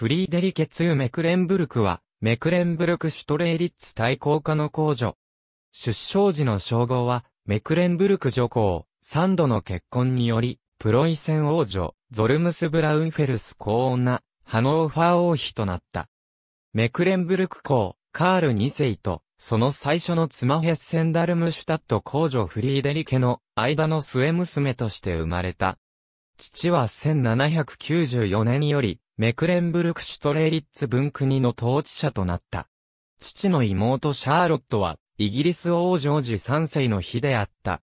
フリーデリケツーメクレンブルクは、メクレンブルクシュトレーリッツ対抗下の皇女。出生時の称号は、メクレンブルク女皇、三度の結婚により、プロイセン王女、ゾルムス・ブラウンフェルス皇女、ハノーファー王妃となった。メクレンブルク皇、カール2世と、その最初の妻ヘッセンダルムシュタット公女フリーデリケの間の末娘として生まれた。父は1794年より、メクレンブルク・シュトレーリッツ文国の統治者となった。父の妹シャーロットは、イギリス王ジョージ3世の日であった。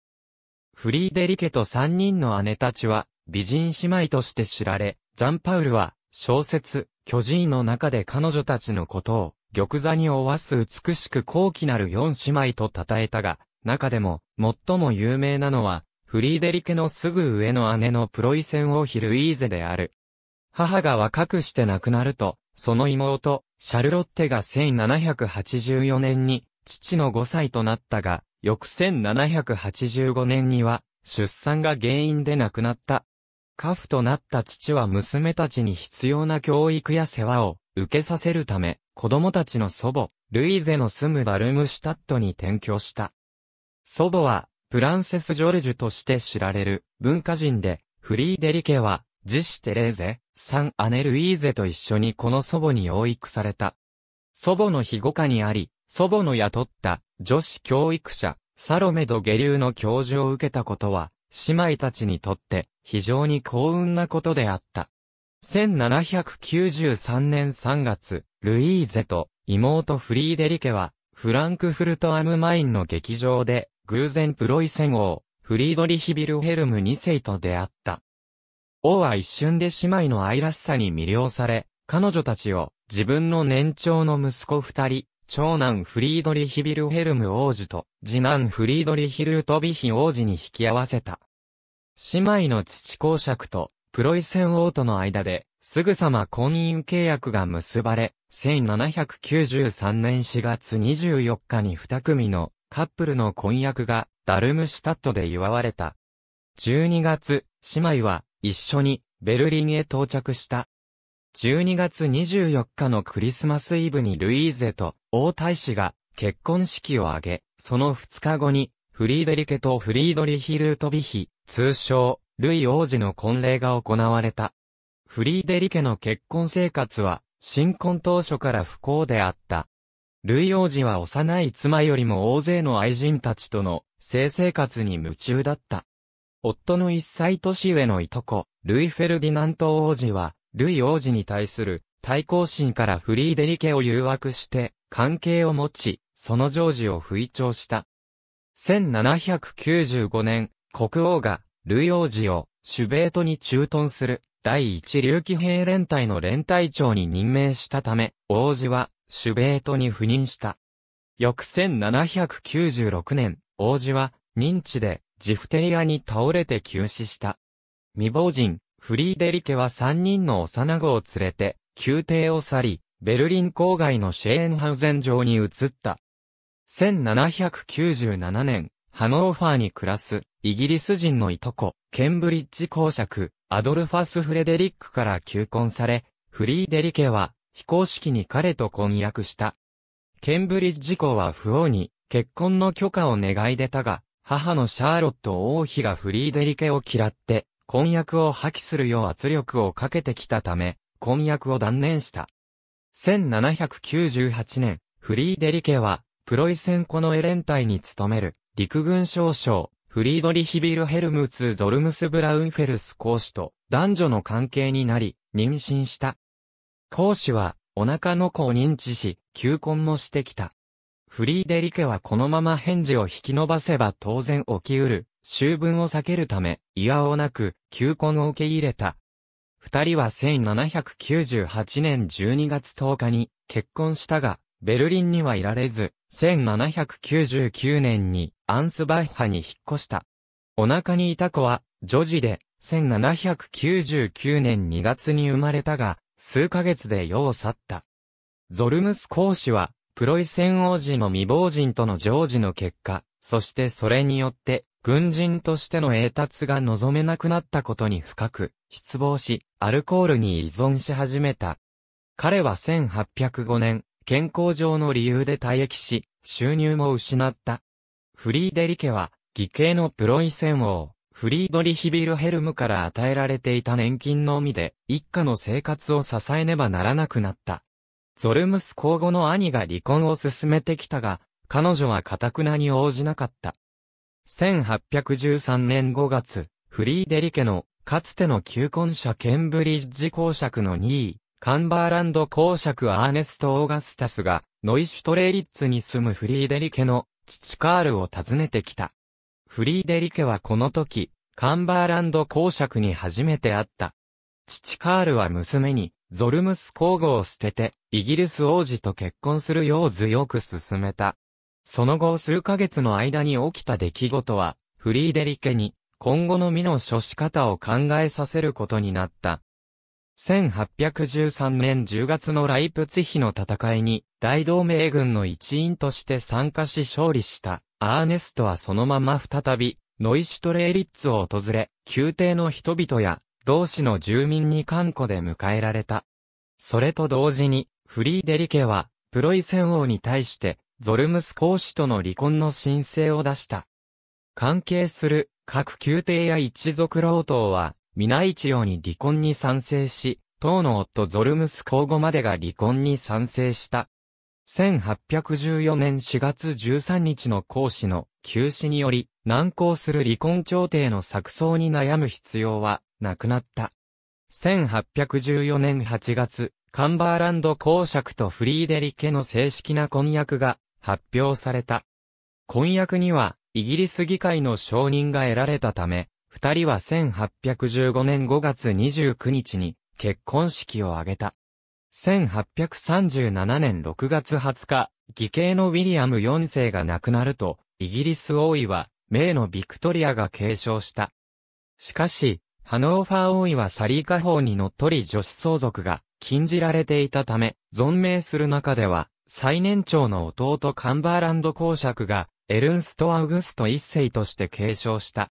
フリーデリケと3人の姉たちは、美人姉妹として知られ、ジャンパウルは、小説、巨人の中で彼女たちのことを、玉座に追わす美しく高貴なる4姉妹と称えたが、中でも、最も有名なのは、フリーデリケのすぐ上の姉のプロイセン王ヒルイーゼである。母が若くして亡くなると、その妹、シャルロッテが1784年に、父の5歳となったが、翌1785年には、出産が原因で亡くなった。家父となった父は娘たちに必要な教育や世話を受けさせるため、子供たちの祖母、ルイーゼの住むダルムシュタットに転居した。祖母は、プランセス・ジョルジュとして知られる文化人で、フリーデリケは、ジシ・テレーゼ、サン・アネルイーゼと一緒にこの祖母に養育された。祖母の庇護下にあり、祖母の雇った女子教育者、サロメド下流の教授を受けたことは、姉妹たちにとって非常に幸運なことであった。1793年3月、ルイーゼと妹フリーデリケは、フランクフルト・アムマインの劇場で、偶然プロイセン王、フリードリヒ・ビルヘルム2世と出会った。王は一瞬で姉妹の愛らしさに魅了され、彼女たちを自分の年長の息子二人、長男フリードリヒ・ビルヘルム王子と次男フリードリヒ・ルートビヒ王子に引き合わせた。姉妹の父公爵とプロイセン王との間で、すぐさま婚姻契約が結ばれ、1793年4月24日に二組のカップルの婚約がダルムシュタットで祝われた。12月、姉妹は一緒にベルリンへ到着した。12月24日のクリスマスイブにルイーゼと王太子が結婚式を挙げ、その2日後にフリーデリケとフリードリヒ・ルートビヒ、通称、ルイ王子の婚礼が行われた。フリーデリケの結婚生活は、新婚当初から不幸であった。ルイ王子は幼い妻よりも大勢の愛人たちとの性生活に夢中だった。夫の一歳年上のいとこ、ルイ・フェルディナント王子は、ルイ王子に対する対抗心からフリーデリケを誘惑して関係を持ち、その常時を吹聴した。1795年、国王がルイ王子をシュベートに駐屯する第一流騎兵連隊の連隊長に任命したため、王子はシュベートに赴任した。翌1796年、王子は、認知で、ジフテリアに倒れて急死した。未亡人、フリーデリケは3人の幼子を連れて、宮廷を去り、ベルリン郊外のシェーンハウゼン城に移った。1797年、ハノーファーに暮らす、イギリス人のいとこ、ケンブリッジ公爵、アドルファス・フレデリックから求婚され、フリーデリケは、非公式に彼と婚約した。ケンブリッジ校は不王に結婚の許可を願い出たが、母のシャーロット王妃がフリーデリケを嫌って、婚約を破棄するよう圧力をかけてきたため、婚約を断念した。1798年、フリーデリケは、プロイセンコのエレン隊に勤める、陸軍少将、フリードリヒビル・ヘルムツ・ゾルムス・ブラウンフェルス公使と、男女の関係になり、妊娠した。孔子は、お腹の子を認知し、求婚もしてきた。フリーデリケはこのまま返事を引き伸ばせば当然起きうる、修文を避けるため、いやおなく、求婚を受け入れた。二人は1798年12月10日に結婚したが、ベルリンにはいられず、1799年にアンスバッハに引っ越した。お腹にいた子は、女児で、1799年2月に生まれたが、数ヶ月で世を去った。ゾルムス公使は、プロイセン王子の未亡人との常時の結果、そしてそれによって、軍人としての栄達が望めなくなったことに深く、失望し、アルコールに依存し始めた。彼は1805年、健康上の理由で退役し、収入も失った。フリーデリケは、義兄のプロイセン王。フリードリヒビルヘルムから与えられていた年金のみで、一家の生活を支えねばならなくなった。ゾルムス公後の兄が離婚を進めてきたが、彼女は堅くなに応じなかった。1813年5月、フリーデリケの、かつての旧婚者ケンブリッジ公爵の2位、カンバーランド公爵アーネスト・オーガスタスが、ノイシュトレーリッツに住むフリーデリケの父カールを訪ねてきた。フリーデリケはこの時、カンバーランド公爵に初めて会った。父カールは娘に、ゾルムス皇后を捨てて、イギリス王子と結婚するよう強く進めた。その後数ヶ月の間に起きた出来事は、フリーデリケに、今後の身の処し方を考えさせることになった。1813年10月のライプツヒの戦いに、大同盟軍の一員として参加し勝利した、アーネストはそのまま再び、ノイシュトレーリッツを訪れ、宮廷の人々や、同市の住民に看護で迎えられた。それと同時に、フリーデリケは、プロイセン王に対して、ゾルムス公子との離婚の申請を出した。関係する各宮廷や一族老党は、皆一様に離婚に賛成し、党の夫ゾルムス皇後までが離婚に賛成した。1814年4月13日の講師の休止により、難航する離婚調停の作装に悩む必要はなくなった。1814年8月、カンバーランド公爵とフリーデリケの正式な婚約が発表された。婚約には、イギリス議会の承認が得られたため、二人は1815年5月29日に結婚式を挙げた。1837年6月20日、義兄のウィリアム4世が亡くなると、イギリス王位は、名のビクトリアが継承した。しかし、ハノーファー王位はサリー家法にのっとり女子相続が禁じられていたため、存命する中では、最年長の弟カンバーランド公爵が、エルンスト・アウグスト一世として継承した。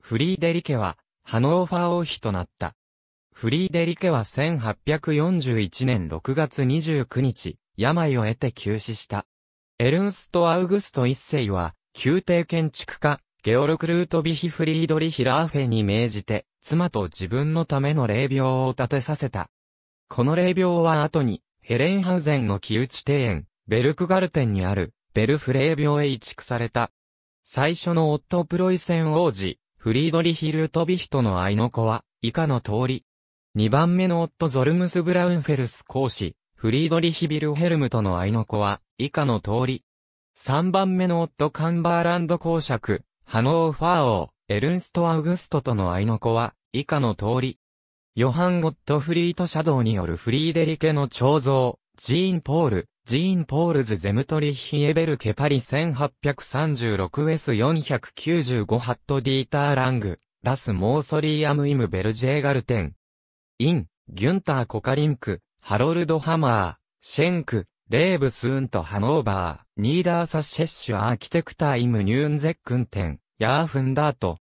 フリーデリケは、ハノーファー王妃となった。フリーデリケは1841年6月29日、病を得て急死した。エルンスト・アウグスト一世は、宮廷建築家、ゲオルク・ルートビヒ・フリードリヒ・ラーフェに命じて、妻と自分のための霊廟を建てさせた。この霊廟は後に、ヘレンハウゼンの木内庭園、ベルクガルテンにある、ベルフレー病へ移築された。最初の夫プロイセン王子、フリードリヒ・ルートビヒとの愛の子は、以下の通り、2番目の夫ゾルムス・ブラウンフェルス公師、フリードリヒ・ビルヘルムとの愛の子は、以下の通り。3番目の夫カンバーランド公爵、ハノーファー王、エルンスト・アウグストとの愛の子は、以下の通り。ヨハン・ゴット・フリート・シャドウによるフリーデリケの彫像、ジーン・ポール、ジーン・ポールズ・ゼムトリヒエベルケ・パリ 1836S495 ハット・ディーター・ラング、ラス・モーソリーアム・イム・ベルジェー・ガルテン、イン、ギュンター・コカリンク、ハロルド・ハマー、シェンク、レーブスーンとハノーバー、ニーダーサシェッシュアーキテクター・イムニューンゼックンテン、ヤーフンダート。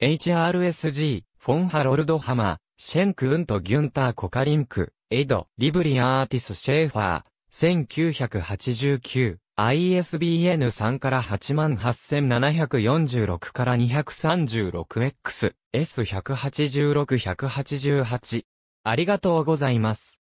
HRSG、フォンハロルドハマ、ー、シェンクウンとギュンター・コカリンク、エド、リブリアーティス・シェーファー、1989。ISBN 3から88746から 236X、S186-188。ありがとうございます。